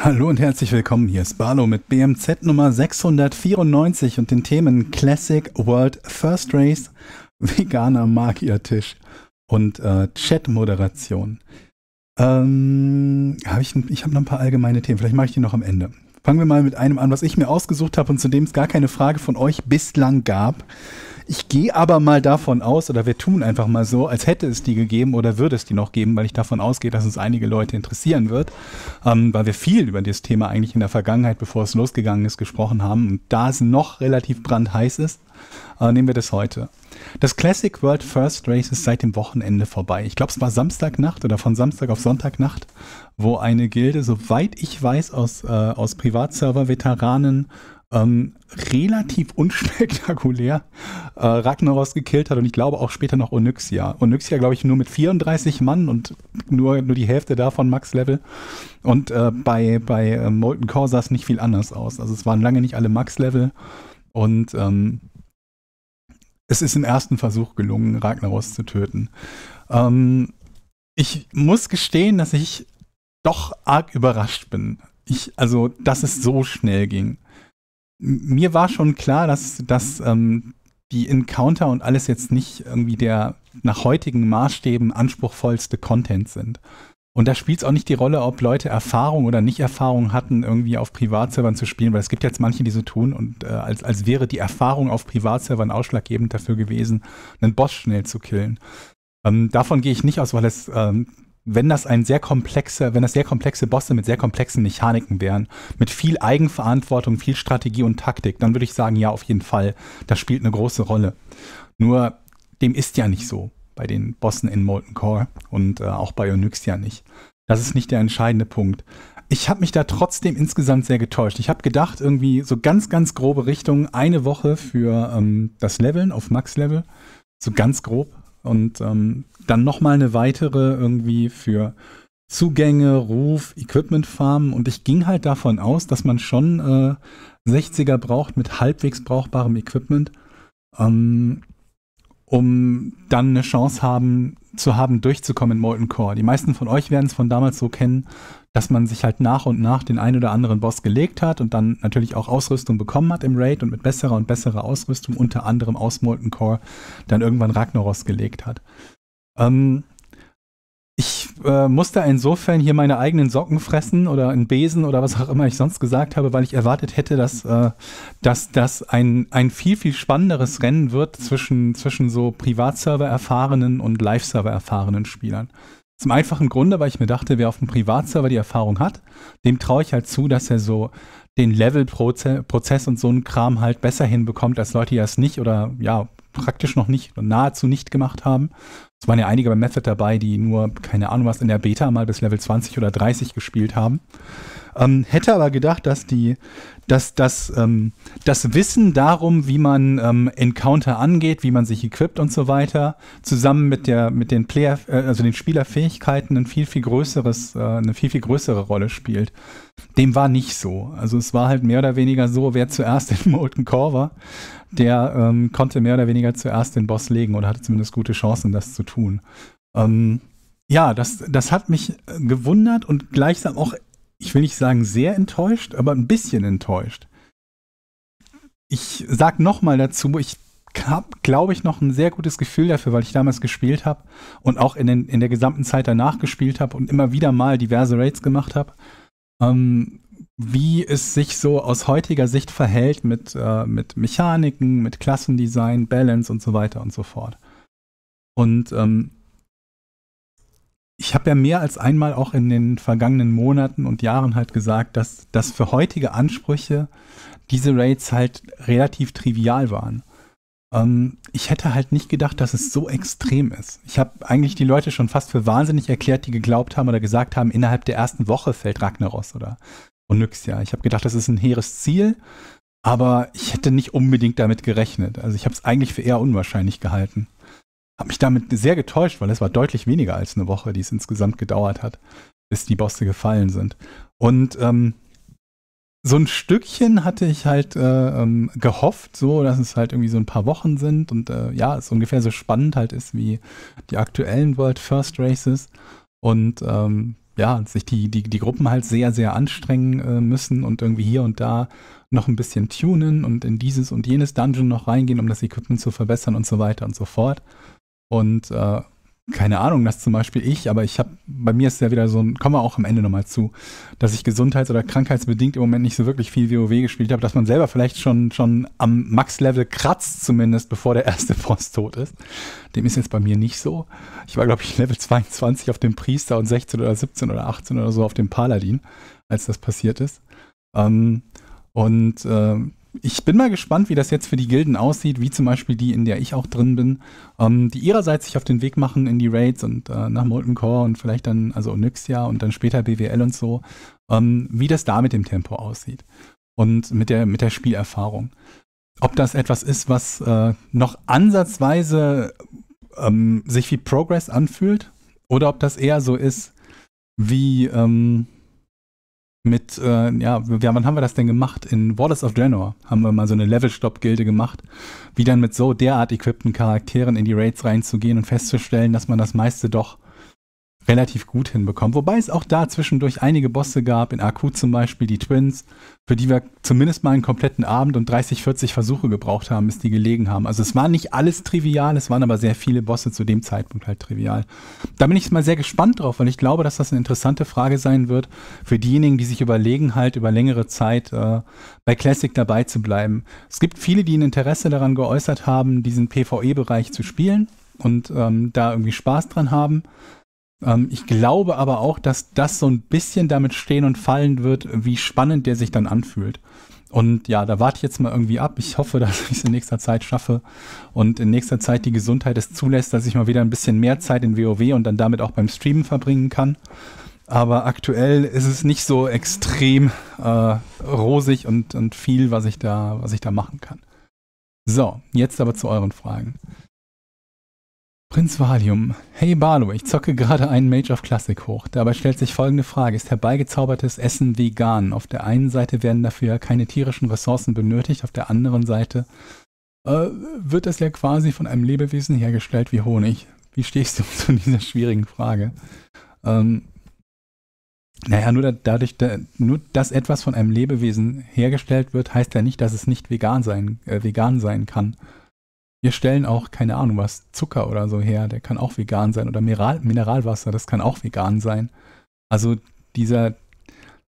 Hallo und herzlich willkommen, hier ist Barlo mit BMZ Nummer 694 und den Themen Classic World First Race, veganer Magiertisch und äh, Chat-Moderation. Ähm, hab ich ich habe noch ein paar allgemeine Themen, vielleicht mache ich die noch am Ende. Fangen wir mal mit einem an, was ich mir ausgesucht habe und zu dem es gar keine Frage von euch bislang gab. Ich gehe aber mal davon aus, oder wir tun einfach mal so, als hätte es die gegeben oder würde es die noch geben, weil ich davon ausgehe, dass uns einige Leute interessieren wird, ähm, weil wir viel über dieses Thema eigentlich in der Vergangenheit, bevor es losgegangen ist, gesprochen haben und da es noch relativ brandheiß ist äh, nehmen wir das heute. Das Classic World First Race ist seit dem Wochenende vorbei. Ich glaube, es war Samstagnacht oder von Samstag auf Sonntagnacht, wo eine Gilde, soweit ich weiß, aus, äh, aus Privatserver-Veteranen ähm, relativ unspektakulär äh, Ragnaros gekillt hat und ich glaube auch später noch Onyxia. Onyxia, glaube ich, nur mit 34 Mann und nur, nur die Hälfte davon Max-Level. Und äh, bei, bei äh, Molten Core sah es nicht viel anders aus. Also es waren lange nicht alle Max-Level und ähm, es ist im ersten Versuch gelungen, Ragnaros zu töten. Ähm, ich muss gestehen, dass ich doch arg überrascht bin. Ich, also, dass es so schnell ging. Mir war schon klar, dass, dass ähm, die Encounter und alles jetzt nicht irgendwie der nach heutigen Maßstäben anspruchsvollste Content sind. Und da spielt es auch nicht die Rolle, ob Leute Erfahrung oder Nicht-Erfahrung hatten, irgendwie auf Privatservern zu spielen, weil es gibt jetzt manche, die so tun und äh, als, als wäre die Erfahrung auf Privatservern ausschlaggebend dafür gewesen, einen Boss schnell zu killen. Ähm, davon gehe ich nicht aus, weil es, ähm, wenn das ein sehr komplexer, wenn das sehr komplexe Bosse mit sehr komplexen Mechaniken wären, mit viel Eigenverantwortung, viel Strategie und Taktik, dann würde ich sagen, ja, auf jeden Fall, das spielt eine große Rolle. Nur dem ist ja nicht so bei den Bossen in Molten Core und äh, auch bei Onyxia nicht. Das ist nicht der entscheidende Punkt. Ich habe mich da trotzdem insgesamt sehr getäuscht. Ich habe gedacht, irgendwie so ganz, ganz grobe Richtung, eine Woche für ähm, das Leveln auf Max-Level, so ganz grob. Und ähm, dann nochmal eine weitere irgendwie für Zugänge, Ruf, Equipment-Farmen. Und ich ging halt davon aus, dass man schon äh, 60er braucht mit halbwegs brauchbarem Equipment. Ähm, um dann eine Chance haben, zu haben, durchzukommen in Molten Core. Die meisten von euch werden es von damals so kennen, dass man sich halt nach und nach den ein oder anderen Boss gelegt hat und dann natürlich auch Ausrüstung bekommen hat im Raid und mit besserer und besserer Ausrüstung, unter anderem aus Molten Core, dann irgendwann Ragnaros gelegt hat. Ähm, ich äh, musste insofern hier meine eigenen Socken fressen oder einen Besen oder was auch immer ich sonst gesagt habe, weil ich erwartet hätte, dass, äh, dass das ein, ein viel, viel spannenderes Rennen wird zwischen, zwischen so Privatserver-erfahrenen und Live-Server-erfahrenen Spielern. Zum einfachen Grunde, weil ich mir dachte, wer auf dem Privatserver die Erfahrung hat, dem traue ich halt zu, dass er so den Level-Prozess und so einen Kram halt besser hinbekommt als Leute, die das nicht oder ja, praktisch noch nicht, nahezu nicht gemacht haben. Es waren ja einige bei Method dabei, die nur, keine Ahnung was, in der Beta mal bis Level 20 oder 30 gespielt haben. Ähm, hätte aber gedacht, dass die, dass das, ähm, das Wissen darum, wie man ähm, Encounter angeht, wie man sich equippt und so weiter, zusammen mit der, mit den Player, äh, also den Spielerfähigkeiten ein viel, viel größeres, äh, eine viel, viel größere Rolle spielt. Dem war nicht so. Also es war halt mehr oder weniger so, wer zuerst den Molten Core war, der ähm, konnte mehr oder weniger zuerst den Boss legen oder hatte zumindest gute Chancen, das zu tun. Ähm, ja, das, das hat mich äh, gewundert und gleichsam auch, ich will nicht sagen sehr enttäuscht, aber ein bisschen enttäuscht. Ich sag nochmal dazu, ich habe, glaube ich, noch ein sehr gutes Gefühl dafür, weil ich damals gespielt habe und auch in, den, in der gesamten Zeit danach gespielt habe und immer wieder mal diverse Raids gemacht habe ähm, wie es sich so aus heutiger Sicht verhält mit, äh, mit Mechaniken, mit Klassendesign, Balance und so weiter und so fort. Und ähm, ich habe ja mehr als einmal auch in den vergangenen Monaten und Jahren halt gesagt, dass, dass für heutige Ansprüche diese Raids halt relativ trivial waren. Ähm, ich hätte halt nicht gedacht, dass es so extrem ist. Ich habe eigentlich die Leute schon fast für wahnsinnig erklärt, die geglaubt haben oder gesagt haben, innerhalb der ersten Woche fällt Ragnaros oder Onyxia. Ich habe gedacht, das ist ein hehres Ziel, aber ich hätte nicht unbedingt damit gerechnet. Also ich habe es eigentlich für eher unwahrscheinlich gehalten. Habe mich damit sehr getäuscht, weil es war deutlich weniger als eine Woche, die es insgesamt gedauert hat, bis die Bosse gefallen sind. Und ähm, so ein Stückchen hatte ich halt äh, ähm, gehofft, so, dass es halt irgendwie so ein paar Wochen sind und äh, ja, es ungefähr so spannend halt ist wie die aktuellen World First Races und ähm, ja, sich die, die, die Gruppen halt sehr, sehr anstrengen äh, müssen und irgendwie hier und da noch ein bisschen tunen und in dieses und jenes Dungeon noch reingehen, um das Equipment zu verbessern und so weiter und so fort. Und äh, keine Ahnung, dass zum Beispiel ich, aber ich habe, bei mir ist ja wieder so ein, kommen wir auch am Ende nochmal zu, dass ich gesundheits- oder krankheitsbedingt im Moment nicht so wirklich viel WoW gespielt habe, dass man selber vielleicht schon, schon am Max-Level kratzt zumindest, bevor der erste Boss tot ist. Dem ist jetzt bei mir nicht so. Ich war, glaube ich, Level 22 auf dem Priester und 16 oder 17 oder 18 oder so auf dem Paladin, als das passiert ist. Ähm, und ähm, ich bin mal gespannt, wie das jetzt für die Gilden aussieht, wie zum Beispiel die, in der ich auch drin bin, ähm, die ihrerseits sich auf den Weg machen in die Raids und äh, nach Molten Core und vielleicht dann, also Onyxia und dann später BWL und so, ähm, wie das da mit dem Tempo aussieht und mit der, mit der Spielerfahrung. Ob das etwas ist, was äh, noch ansatzweise ähm, sich wie Progress anfühlt oder ob das eher so ist wie, ähm, mit, äh, ja, ja, wann haben wir das denn gemacht? In Wallace of Genoa haben wir mal so eine Level-Stop-Gilde gemacht, wie dann mit so derart equippten Charakteren in die Raids reinzugehen und festzustellen, dass man das meiste doch relativ gut hinbekommen. Wobei es auch da zwischendurch einige Bosse gab, in AQ zum Beispiel, die Twins, für die wir zumindest mal einen kompletten Abend und 30, 40 Versuche gebraucht haben, bis die gelegen haben. Also es war nicht alles trivial, es waren aber sehr viele Bosse zu dem Zeitpunkt halt trivial. Da bin ich mal sehr gespannt drauf, weil ich glaube, dass das eine interessante Frage sein wird für diejenigen, die sich überlegen, halt über längere Zeit äh, bei Classic dabei zu bleiben. Es gibt viele, die ein Interesse daran geäußert haben, diesen PvE-Bereich zu spielen und ähm, da irgendwie Spaß dran haben. Ähm, ich glaube aber auch, dass das so ein bisschen damit stehen und fallen wird, wie spannend der sich dann anfühlt. Und ja, da warte ich jetzt mal irgendwie ab. Ich hoffe, dass ich es in nächster Zeit schaffe und in nächster Zeit die Gesundheit es zulässt, dass ich mal wieder ein bisschen mehr Zeit in WoW und dann damit auch beim Streamen verbringen kann. Aber aktuell ist es nicht so extrem äh, rosig und, und viel, was ich, da, was ich da machen kann. So, jetzt aber zu euren Fragen. Prinz Valium, hey Barlo, ich zocke gerade einen Mage of Classic hoch. Dabei stellt sich folgende Frage. Ist herbeigezaubertes Essen vegan? Auf der einen Seite werden dafür keine tierischen Ressourcen benötigt, auf der anderen Seite äh, wird das ja quasi von einem Lebewesen hergestellt wie Honig. Wie stehst du zu dieser schwierigen Frage? Ähm, naja, nur da, dadurch, da, nur dass etwas von einem Lebewesen hergestellt wird, heißt ja nicht, dass es nicht vegan sein, äh, vegan sein kann. Wir stellen auch, keine Ahnung was, Zucker oder so her, der kann auch vegan sein. Oder Mineral Mineralwasser, das kann auch vegan sein. Also dieser,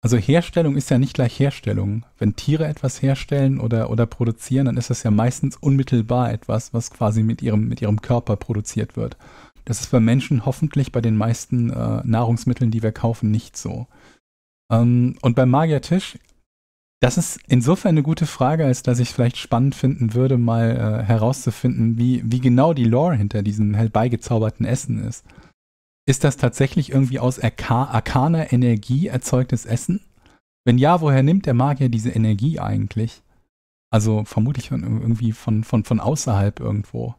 also Herstellung ist ja nicht gleich Herstellung. Wenn Tiere etwas herstellen oder, oder produzieren, dann ist das ja meistens unmittelbar etwas, was quasi mit ihrem, mit ihrem Körper produziert wird. Das ist bei Menschen hoffentlich bei den meisten äh, Nahrungsmitteln, die wir kaufen, nicht so. Ähm, und beim Magiertisch das ist insofern eine gute Frage, als dass ich vielleicht spannend finden würde, mal äh, herauszufinden, wie, wie genau die Lore hinter diesem herbeigezauberten Essen ist. Ist das tatsächlich irgendwie aus arkaner Energie erzeugtes Essen? Wenn ja, woher nimmt der Magier diese Energie eigentlich? Also vermutlich von, irgendwie von, von, von außerhalb irgendwo.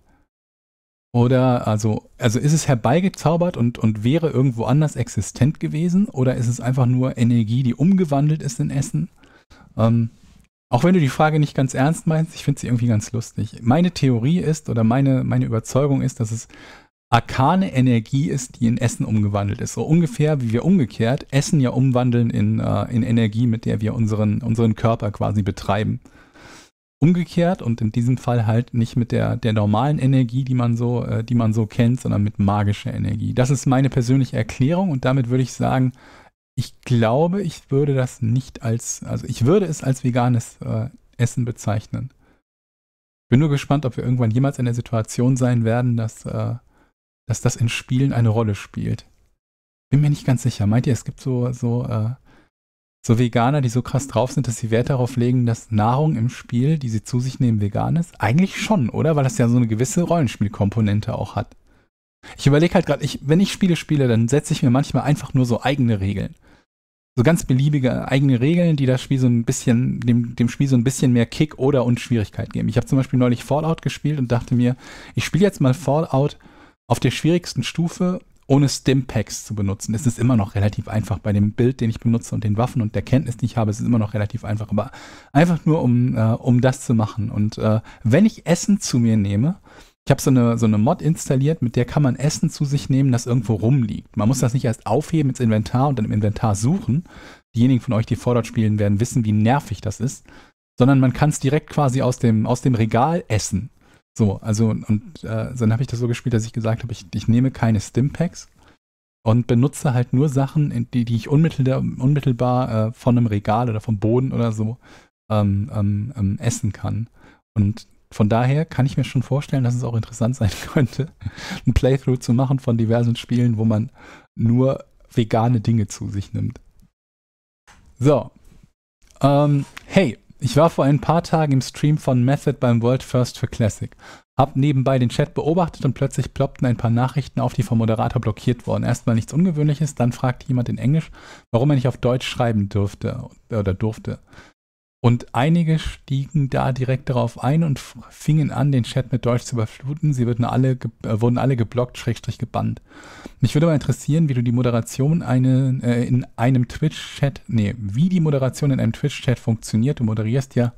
Oder also, also ist es herbeigezaubert und, und wäre irgendwo anders existent gewesen? Oder ist es einfach nur Energie, die umgewandelt ist in Essen? Ähm, auch wenn du die Frage nicht ganz ernst meinst, ich finde sie irgendwie ganz lustig. Meine Theorie ist oder meine, meine Überzeugung ist, dass es arkane Energie ist, die in Essen umgewandelt ist. So ungefähr wie wir umgekehrt Essen ja umwandeln in, äh, in Energie, mit der wir unseren, unseren Körper quasi betreiben. Umgekehrt und in diesem Fall halt nicht mit der, der normalen Energie, die man, so, äh, die man so kennt, sondern mit magischer Energie. Das ist meine persönliche Erklärung und damit würde ich sagen, ich glaube, ich würde das nicht als, also ich würde es als veganes äh, Essen bezeichnen. Bin nur gespannt, ob wir irgendwann jemals in der Situation sein werden, dass, äh, dass das in Spielen eine Rolle spielt. Bin mir nicht ganz sicher. Meint ihr, es gibt so, so, äh, so Veganer, die so krass drauf sind, dass sie Wert darauf legen, dass Nahrung im Spiel, die sie zu sich nehmen, vegan ist? Eigentlich schon, oder? Weil das ja so eine gewisse Rollenspielkomponente auch hat. Ich überlege halt gerade, wenn ich Spiele spiele, dann setze ich mir manchmal einfach nur so eigene Regeln so ganz beliebige eigene Regeln, die das Spiel so ein bisschen, dem, dem Spiel so ein bisschen mehr Kick oder und Schwierigkeit geben. Ich habe zum Beispiel neulich Fallout gespielt und dachte mir, ich spiele jetzt mal Fallout auf der schwierigsten Stufe, ohne Stimpacks zu benutzen. Es ist immer noch relativ einfach bei dem Bild, den ich benutze und den Waffen und der Kenntnis, die ich habe, es ist immer noch relativ einfach. Aber einfach nur, um, äh, um das zu machen. Und äh, wenn ich Essen zu mir nehme, ich habe so eine, so eine Mod installiert, mit der kann man Essen zu sich nehmen, das irgendwo rumliegt. Man muss das nicht erst aufheben ins Inventar und dann im Inventar suchen. Diejenigen von euch, die Fallout spielen werden, wissen, wie nervig das ist. Sondern man kann es direkt quasi aus dem, aus dem Regal essen. So, also, und äh, dann habe ich das so gespielt, dass ich gesagt habe, ich, ich nehme keine Stimpacks und benutze halt nur Sachen, die, die ich unmittelbar, unmittelbar äh, von einem Regal oder vom Boden oder so ähm, ähm, ähm, essen kann. Und von daher kann ich mir schon vorstellen, dass es auch interessant sein könnte, ein Playthrough zu machen von diversen Spielen, wo man nur vegane Dinge zu sich nimmt. So. Ähm, hey, ich war vor ein paar Tagen im Stream von Method beim World First for Classic. Hab nebenbei den Chat beobachtet und plötzlich ploppten ein paar Nachrichten auf, die vom Moderator blockiert wurden. Erstmal nichts Ungewöhnliches, dann fragte jemand in Englisch, warum er nicht auf Deutsch schreiben dürfte oder durfte. Und einige stiegen da direkt darauf ein und fingen an, den Chat mit Deutsch zu überfluten. Sie wurden alle, äh, wurden alle geblockt, schrägstrich gebannt. Mich würde aber interessieren, wie du die Moderation eine, äh, in einem Twitch-Chat, nee, wie die Moderation in einem Twitch-Chat funktioniert. Du moderierst ja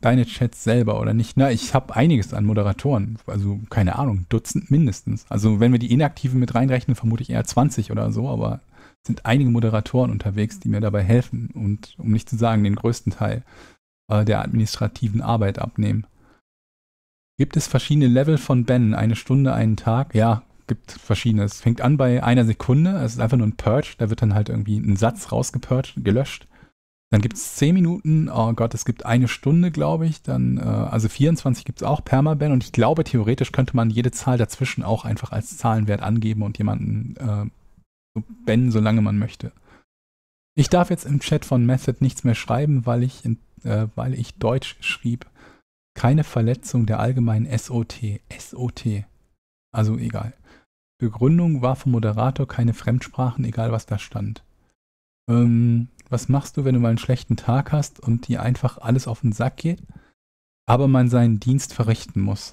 deine Chats selber oder nicht. Na, ich habe einiges an Moderatoren, also keine Ahnung, Dutzend mindestens. Also wenn wir die Inaktiven mit reinrechnen, vermute ich eher 20 oder so, aber sind einige Moderatoren unterwegs, die mir dabei helfen und, um nicht zu sagen, den größten Teil äh, der administrativen Arbeit abnehmen. Gibt es verschiedene Level von Ben? Eine Stunde, einen Tag? Ja, gibt verschiedene. Es fängt an bei einer Sekunde. Es ist einfach nur ein Purge. Da wird dann halt irgendwie ein Satz rausgepurged, gelöscht. Dann gibt es 10 Minuten. Oh Gott, es gibt eine Stunde, glaube ich. Dann, äh, also 24 gibt es auch Permaban. Und ich glaube, theoretisch könnte man jede Zahl dazwischen auch einfach als Zahlenwert angeben und jemanden äh, zu bannen, solange man möchte. Ich darf jetzt im Chat von Method nichts mehr schreiben, weil ich, in, äh, weil ich Deutsch schrieb. Keine Verletzung der allgemeinen SOT. SOT. Also egal. Begründung war vom Moderator keine Fremdsprachen, egal was da stand. Ähm, was machst du, wenn du mal einen schlechten Tag hast und dir einfach alles auf den Sack geht, aber man seinen Dienst verrichten muss?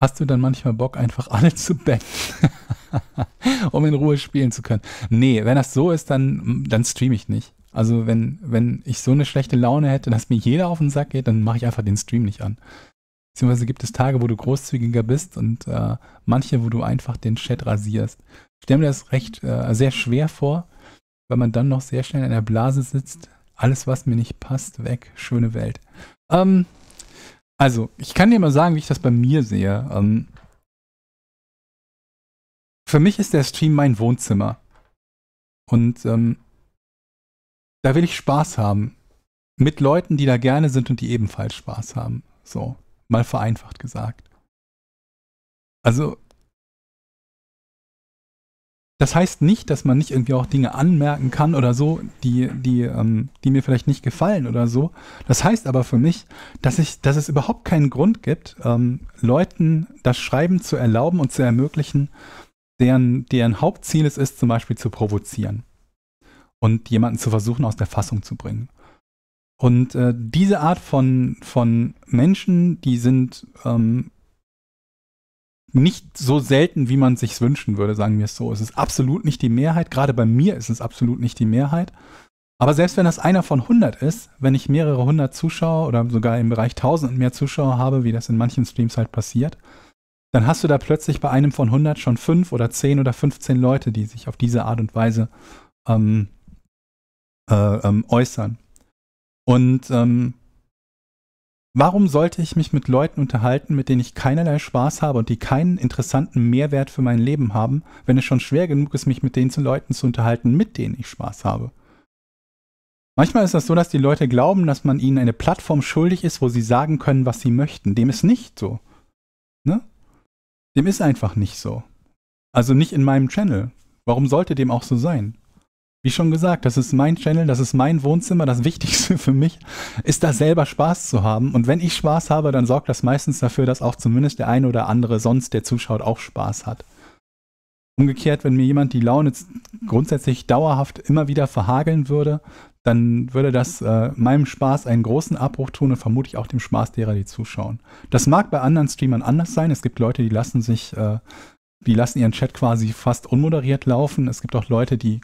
Hast du dann manchmal Bock, einfach alle zu betten, um in Ruhe spielen zu können? Nee, wenn das so ist, dann, dann streame ich nicht. Also wenn, wenn ich so eine schlechte Laune hätte, dass mir jeder auf den Sack geht, dann mache ich einfach den Stream nicht an. Beziehungsweise gibt es Tage, wo du großzügiger bist und äh, manche, wo du einfach den Chat rasierst. Ich stelle mir das recht äh, sehr schwer vor, weil man dann noch sehr schnell in der Blase sitzt. Alles, was mir nicht passt, weg. Schöne Welt. Ähm, also, ich kann dir mal sagen, wie ich das bei mir sehe. Ähm, für mich ist der Stream mein Wohnzimmer. Und ähm, da will ich Spaß haben. Mit Leuten, die da gerne sind und die ebenfalls Spaß haben. So, mal vereinfacht gesagt. Also, das heißt nicht, dass man nicht irgendwie auch Dinge anmerken kann oder so, die, die, ähm, die mir vielleicht nicht gefallen oder so. Das heißt aber für mich, dass ich, dass es überhaupt keinen Grund gibt, ähm, Leuten das Schreiben zu erlauben und zu ermöglichen, deren, deren Hauptziel es ist, zum Beispiel zu provozieren und jemanden zu versuchen, aus der Fassung zu bringen. Und äh, diese Art von, von Menschen, die sind ähm, nicht so selten, wie man sich wünschen würde, sagen wir es so. Es ist absolut nicht die Mehrheit. Gerade bei mir ist es absolut nicht die Mehrheit. Aber selbst wenn das einer von 100 ist, wenn ich mehrere hundert Zuschauer oder sogar im Bereich 1000 mehr Zuschauer habe, wie das in manchen Streams halt passiert, dann hast du da plötzlich bei einem von 100 schon fünf oder zehn oder 15 Leute, die sich auf diese Art und Weise ähm, äh, ähm, äußern. Und ähm, Warum sollte ich mich mit Leuten unterhalten, mit denen ich keinerlei Spaß habe und die keinen interessanten Mehrwert für mein Leben haben, wenn es schon schwer genug ist, mich mit den zu Leuten zu unterhalten, mit denen ich Spaß habe? Manchmal ist das so, dass die Leute glauben, dass man ihnen eine Plattform schuldig ist, wo sie sagen können, was sie möchten. Dem ist nicht so. Ne? Dem ist einfach nicht so. Also nicht in meinem Channel. Warum sollte dem auch so sein? wie schon gesagt, das ist mein Channel, das ist mein Wohnzimmer. Das Wichtigste für mich ist da selber Spaß zu haben. Und wenn ich Spaß habe, dann sorgt das meistens dafür, dass auch zumindest der eine oder andere sonst, der zuschaut, auch Spaß hat. Umgekehrt, wenn mir jemand die Laune grundsätzlich dauerhaft immer wieder verhageln würde, dann würde das äh, meinem Spaß einen großen Abbruch tun und vermutlich auch dem Spaß derer, die zuschauen. Das mag bei anderen Streamern anders sein. Es gibt Leute, die lassen sich, äh, die lassen ihren Chat quasi fast unmoderiert laufen. Es gibt auch Leute, die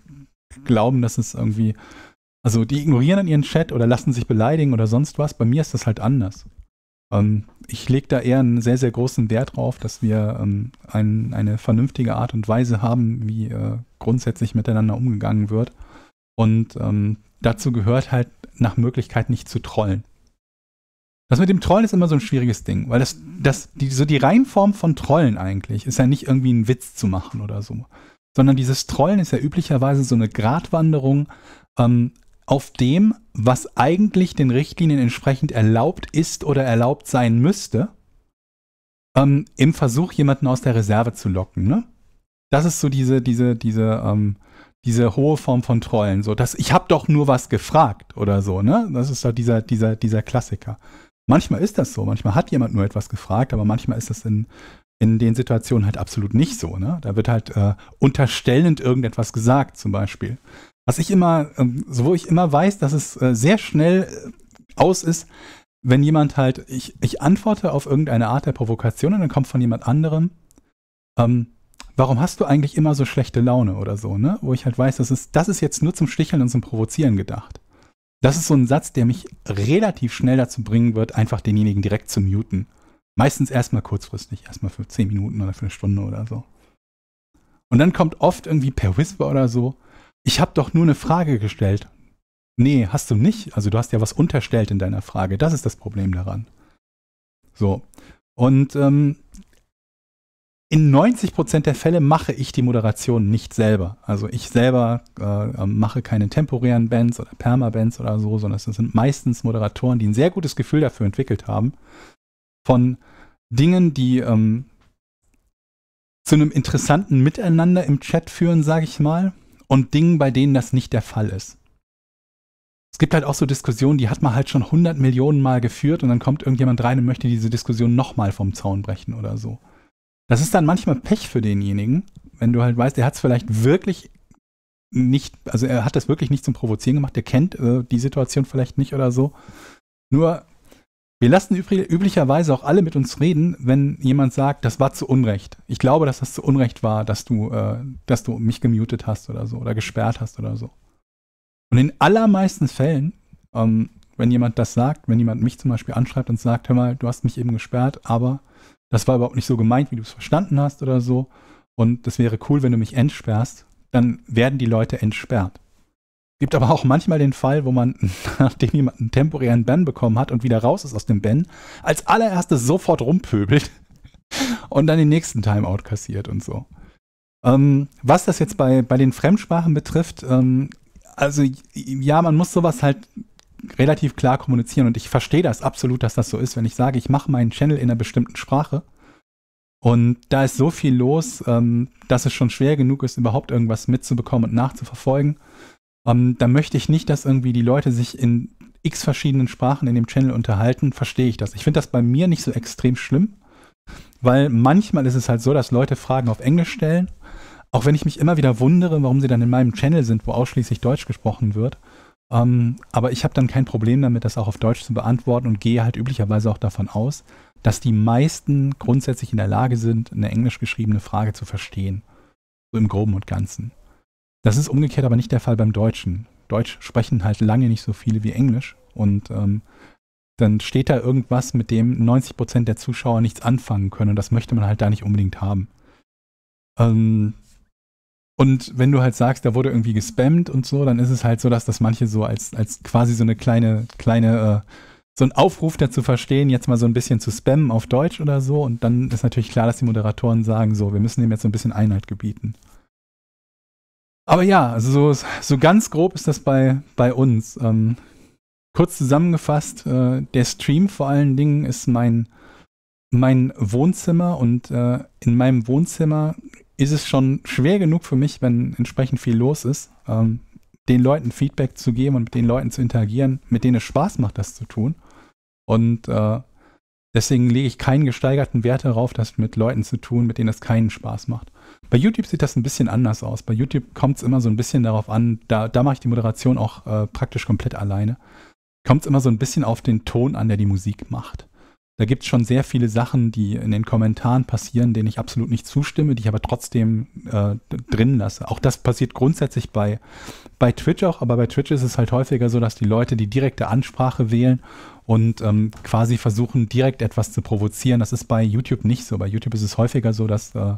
glauben, dass es irgendwie, also die ignorieren dann ihren Chat oder lassen sich beleidigen oder sonst was. Bei mir ist das halt anders. Ähm, ich lege da eher einen sehr, sehr großen Wert drauf, dass wir ähm, ein, eine vernünftige Art und Weise haben, wie äh, grundsätzlich miteinander umgegangen wird. Und ähm, dazu gehört halt nach Möglichkeit nicht zu trollen. Das mit dem Trollen ist immer so ein schwieriges Ding, weil das, das, die, so die Reinform von Trollen eigentlich ist ja nicht irgendwie einen Witz zu machen oder so, sondern dieses Trollen ist ja üblicherweise so eine Gratwanderung ähm, auf dem, was eigentlich den Richtlinien entsprechend erlaubt ist oder erlaubt sein müsste, ähm, im Versuch, jemanden aus der Reserve zu locken. Ne? Das ist so diese, diese, diese, ähm, diese hohe Form von Trollen. So, dass ich habe doch nur was gefragt oder so. Ne? Das ist da dieser, dieser, dieser Klassiker. Manchmal ist das so. Manchmal hat jemand nur etwas gefragt, aber manchmal ist das in in den Situationen halt absolut nicht so. Ne? Da wird halt äh, unterstellend irgendetwas gesagt, zum Beispiel. Was ich immer, ähm, wo ich immer weiß, dass es äh, sehr schnell äh, aus ist, wenn jemand halt, ich, ich antworte auf irgendeine Art der Provokation und dann kommt von jemand anderem, ähm, warum hast du eigentlich immer so schlechte Laune oder so, ne? Wo ich halt weiß, das ist, das ist jetzt nur zum Sticheln und zum Provozieren gedacht. Das ist so ein Satz, der mich relativ schnell dazu bringen wird, einfach denjenigen direkt zu muten. Meistens erstmal kurzfristig, erstmal für 10 Minuten oder für eine Stunde oder so. Und dann kommt oft irgendwie per Whisper oder so, ich habe doch nur eine Frage gestellt. Nee, hast du nicht. Also du hast ja was unterstellt in deiner Frage. Das ist das Problem daran. So. Und ähm, in 90% der Fälle mache ich die Moderation nicht selber. Also ich selber äh, mache keine temporären Bands oder Permabands oder so, sondern es sind meistens Moderatoren, die ein sehr gutes Gefühl dafür entwickelt haben, von Dingen, die ähm, zu einem interessanten Miteinander im Chat führen, sage ich mal, und Dingen, bei denen das nicht der Fall ist. Es gibt halt auch so Diskussionen, die hat man halt schon 100 Millionen Mal geführt und dann kommt irgendjemand rein und möchte diese Diskussion nochmal vom Zaun brechen oder so. Das ist dann manchmal Pech für denjenigen, wenn du halt weißt, er hat es vielleicht wirklich nicht, also er hat das wirklich nicht zum Provozieren gemacht, der kennt äh, die Situation vielleicht nicht oder so. Nur wir lassen üblich, üblicherweise auch alle mit uns reden, wenn jemand sagt, das war zu Unrecht. Ich glaube, dass das zu Unrecht war, dass du, äh, dass du mich gemutet hast oder so oder gesperrt hast oder so. Und in allermeisten Fällen, ähm, wenn jemand das sagt, wenn jemand mich zum Beispiel anschreibt und sagt, hör mal, du hast mich eben gesperrt, aber das war überhaupt nicht so gemeint, wie du es verstanden hast oder so. Und das wäre cool, wenn du mich entsperrst, dann werden die Leute entsperrt. Gibt aber auch manchmal den Fall, wo man, nachdem jemand einen temporären Ban bekommen hat und wieder raus ist aus dem Ban, als allererstes sofort rumpöbelt und dann den nächsten Timeout kassiert und so. Ähm, was das jetzt bei, bei den Fremdsprachen betrifft, ähm, also ja, man muss sowas halt relativ klar kommunizieren und ich verstehe das absolut, dass das so ist, wenn ich sage, ich mache meinen Channel in einer bestimmten Sprache und da ist so viel los, ähm, dass es schon schwer genug ist, überhaupt irgendwas mitzubekommen und nachzuverfolgen. Ähm, da möchte ich nicht, dass irgendwie die Leute sich in x verschiedenen Sprachen in dem Channel unterhalten, verstehe ich das. Ich finde das bei mir nicht so extrem schlimm, weil manchmal ist es halt so, dass Leute Fragen auf Englisch stellen, auch wenn ich mich immer wieder wundere, warum sie dann in meinem Channel sind, wo ausschließlich Deutsch gesprochen wird. Ähm, aber ich habe dann kein Problem damit, das auch auf Deutsch zu beantworten und gehe halt üblicherweise auch davon aus, dass die meisten grundsätzlich in der Lage sind, eine englisch geschriebene Frage zu verstehen. So im groben und ganzen. Das ist umgekehrt aber nicht der Fall beim Deutschen. Deutsch sprechen halt lange nicht so viele wie Englisch und ähm, dann steht da irgendwas, mit dem 90 der Zuschauer nichts anfangen können und das möchte man halt da nicht unbedingt haben. Ähm, und wenn du halt sagst, da wurde irgendwie gespammt und so, dann ist es halt so, dass das manche so als, als quasi so eine kleine, kleine, äh, so ein Aufruf dazu verstehen, jetzt mal so ein bisschen zu spammen auf Deutsch oder so. Und dann ist natürlich klar, dass die Moderatoren sagen, so, wir müssen dem jetzt so ein bisschen Einhalt gebieten. Aber ja, also so, so ganz grob ist das bei, bei uns. Ähm, kurz zusammengefasst, äh, der Stream vor allen Dingen ist mein, mein Wohnzimmer und äh, in meinem Wohnzimmer ist es schon schwer genug für mich, wenn entsprechend viel los ist, ähm, den Leuten Feedback zu geben und mit den Leuten zu interagieren, mit denen es Spaß macht, das zu tun. Und äh, deswegen lege ich keinen gesteigerten Wert darauf, das mit Leuten zu tun, mit denen es keinen Spaß macht. Bei YouTube sieht das ein bisschen anders aus. Bei YouTube kommt es immer so ein bisschen darauf an, da, da mache ich die Moderation auch äh, praktisch komplett alleine. Kommt es immer so ein bisschen auf den Ton an, der die Musik macht. Da gibt es schon sehr viele Sachen, die in den Kommentaren passieren, denen ich absolut nicht zustimme, die ich aber trotzdem äh, drin lasse. Auch das passiert grundsätzlich bei, bei Twitch auch, aber bei Twitch ist es halt häufiger so, dass die Leute die direkte Ansprache wählen und ähm, quasi versuchen, direkt etwas zu provozieren. Das ist bei YouTube nicht so. Bei YouTube ist es häufiger so, dass äh,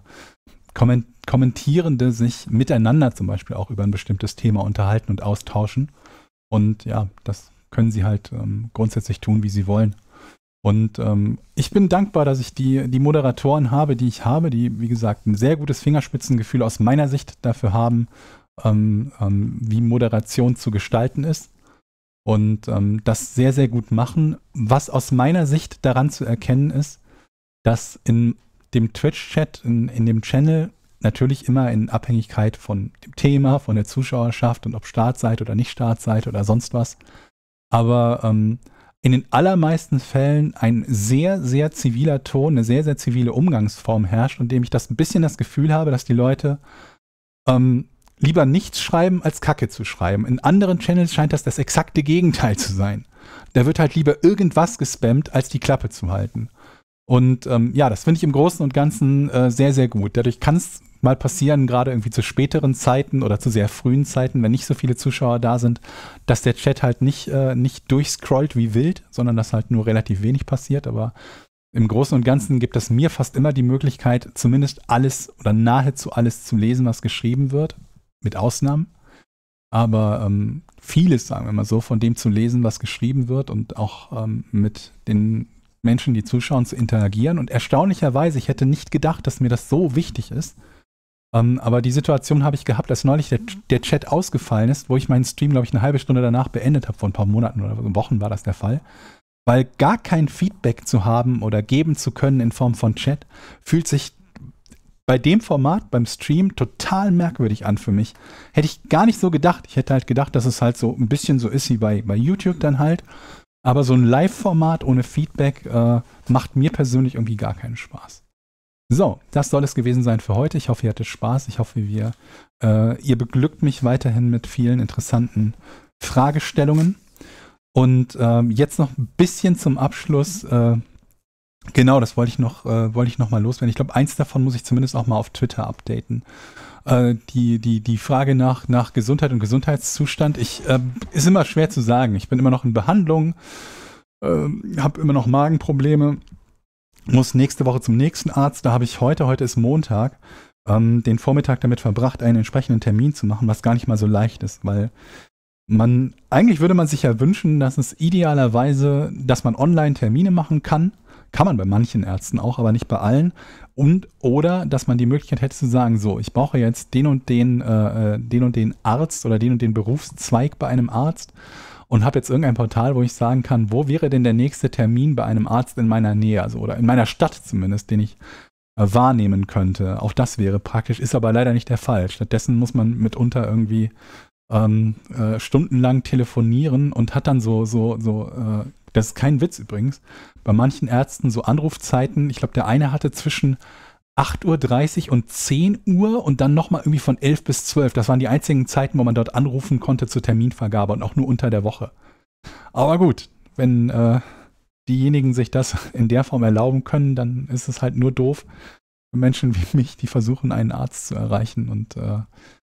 Kommentierende sich miteinander zum Beispiel auch über ein bestimmtes Thema unterhalten und austauschen. Und ja, das können sie halt ähm, grundsätzlich tun, wie sie wollen. Und ähm, ich bin dankbar, dass ich die, die Moderatoren habe, die ich habe, die, wie gesagt, ein sehr gutes Fingerspitzengefühl aus meiner Sicht dafür haben, ähm, ähm wie Moderation zu gestalten ist und ähm, das sehr, sehr gut machen. Was aus meiner Sicht daran zu erkennen ist, dass in dem Twitch-Chat, in, in dem Channel, natürlich immer in Abhängigkeit von dem Thema, von der Zuschauerschaft und ob Startseite oder nicht Startseite oder sonst was. Aber ähm, in den allermeisten Fällen ein sehr, sehr ziviler Ton, eine sehr, sehr zivile Umgangsform herrscht, und dem ich das ein bisschen das Gefühl habe, dass die Leute ähm, lieber nichts schreiben, als Kacke zu schreiben. In anderen Channels scheint das das exakte Gegenteil zu sein. Da wird halt lieber irgendwas gespammt, als die Klappe zu halten. Und ähm, ja, das finde ich im Großen und Ganzen äh, sehr, sehr gut. Dadurch kann es mal passieren, gerade irgendwie zu späteren Zeiten oder zu sehr frühen Zeiten, wenn nicht so viele Zuschauer da sind, dass der Chat halt nicht, äh, nicht durchscrollt wie wild, sondern dass halt nur relativ wenig passiert. Aber im Großen und Ganzen gibt es mir fast immer die Möglichkeit, zumindest alles oder nahezu alles zu lesen, was geschrieben wird, mit Ausnahmen. Aber ähm, vieles, sagen wir mal so, von dem zu lesen, was geschrieben wird und auch ähm, mit den Menschen, die zuschauen, zu interagieren. Und erstaunlicherweise, ich hätte nicht gedacht, dass mir das so wichtig ist. Ähm, aber die Situation habe ich gehabt, als neulich der, der, Chat ausgefallen ist, wo ich meinen Stream, glaube ich, eine halbe Stunde danach beendet habe. Vor ein paar Monaten oder Wochen war das der Fall. Weil gar kein Feedback zu haben oder geben zu können in Form von Chat, fühlt sich bei dem Format, beim Stream, total merkwürdig an für mich. Hätte ich gar nicht so gedacht. Ich hätte halt gedacht, dass es halt so ein bisschen so ist wie bei, bei YouTube dann halt aber so ein Live-Format ohne Feedback äh, macht mir persönlich irgendwie gar keinen Spaß. So, das soll es gewesen sein für heute. Ich hoffe, ihr hattet Spaß. Ich hoffe, wir, äh, ihr beglückt mich weiterhin mit vielen interessanten Fragestellungen. Und ähm, jetzt noch ein bisschen zum Abschluss. Äh, genau, das wollte ich noch, äh, wollte ich noch mal loswerden. Ich glaube, eins davon muss ich zumindest auch mal auf Twitter updaten. Äh, die, die, die Frage nach, nach Gesundheit und Gesundheitszustand, ich, äh, ist immer schwer zu sagen. Ich bin immer noch in Behandlung, äh, habe immer noch Magenprobleme, muss nächste Woche zum nächsten Arzt. Da habe ich heute, heute ist Montag, ähm, den Vormittag damit verbracht, einen entsprechenden Termin zu machen, was gar nicht mal so leicht ist, weil man, eigentlich würde man sich ja wünschen, dass es idealerweise, dass man online Termine machen kann kann man bei manchen Ärzten auch, aber nicht bei allen. Und oder dass man die Möglichkeit hätte zu sagen, so, ich brauche jetzt den und den, äh, äh, den und den Arzt oder den und den Berufszweig bei einem Arzt und habe jetzt irgendein Portal, wo ich sagen kann, wo wäre denn der nächste Termin bei einem Arzt in meiner Nähe, also oder in meiner Stadt zumindest, den ich äh, wahrnehmen könnte. Auch das wäre praktisch, ist aber leider nicht der Fall. Stattdessen muss man mitunter irgendwie ähm, äh, stundenlang telefonieren und hat dann so, so, so äh, das ist kein Witz übrigens, bei manchen Ärzten so Anrufzeiten, ich glaube, der eine hatte zwischen 8.30 Uhr und 10 Uhr und dann nochmal irgendwie von 11 bis 12. Das waren die einzigen Zeiten, wo man dort anrufen konnte zur Terminvergabe und auch nur unter der Woche. Aber gut, wenn äh, diejenigen sich das in der Form erlauben können, dann ist es halt nur doof für Menschen wie mich, die versuchen, einen Arzt zu erreichen und äh,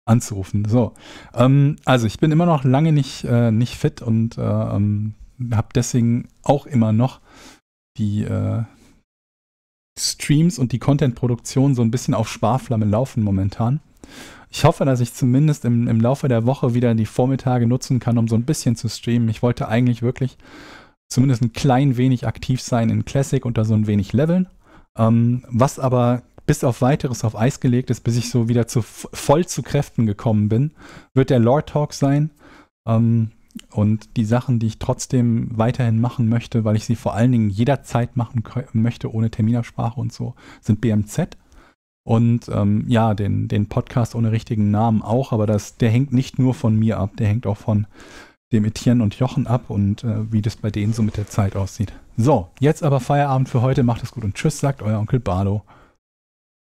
anzurufen. So, ähm, also ich bin immer noch lange nicht, äh, nicht fit und äh, ähm, habe deswegen auch immer noch die äh, Streams und die Content-Produktion so ein bisschen auf Sparflamme laufen momentan. Ich hoffe, dass ich zumindest im, im Laufe der Woche wieder die Vormittage nutzen kann, um so ein bisschen zu streamen. Ich wollte eigentlich wirklich zumindest ein klein wenig aktiv sein in Classic und da so ein wenig leveln. Ähm, was aber bis auf weiteres auf Eis gelegt ist, bis ich so wieder zu, voll zu Kräften gekommen bin, wird der Lore Talk sein. Ähm, und die Sachen, die ich trotzdem weiterhin machen möchte, weil ich sie vor allen Dingen jederzeit machen möchte, ohne Terminabsprache und so, sind BMZ. Und ähm, ja, den, den Podcast ohne richtigen Namen auch, aber das, der hängt nicht nur von mir ab, der hängt auch von dem Etienne und Jochen ab und äh, wie das bei denen so mit der Zeit aussieht. So, jetzt aber Feierabend für heute. Macht es gut und tschüss, sagt euer Onkel Barlo.